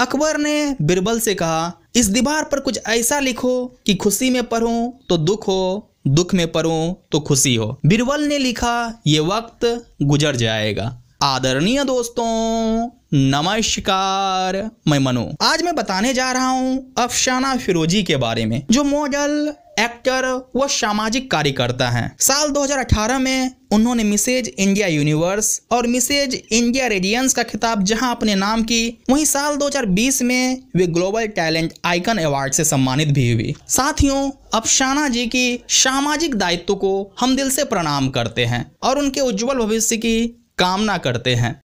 अकबर ने बिरबल से कहा इस दीवार पर कुछ ऐसा लिखो कि खुशी में पढ़ूं तो दुख हो दुख में पढ़ूं तो खुशी हो बिरबल ने लिखा ये वक्त गुजर जाएगा आदरणीय दोस्तों नमस्कार मैं मनु आज मैं बताने जा रहा हूँ अफसाना फिरोजी के बारे में जो मॉडल एक्टर व सामाजिक कार्यकर्ता हैं साल 2018 में उन्होंने मिसेज इंडिया यूनिवर्स और मिसेज इंडिया रेडियंस का खिताब जहां अपने नाम की वहीं साल 2020 में वे ग्लोबल टैलेंट आइकन अवार्ड से सम्मानित भी हुई साथियों अब शाना जी की सामाजिक दायित्व को हम दिल से प्रणाम करते हैं और उनके उज्जवल भविष्य की कामना करते हैं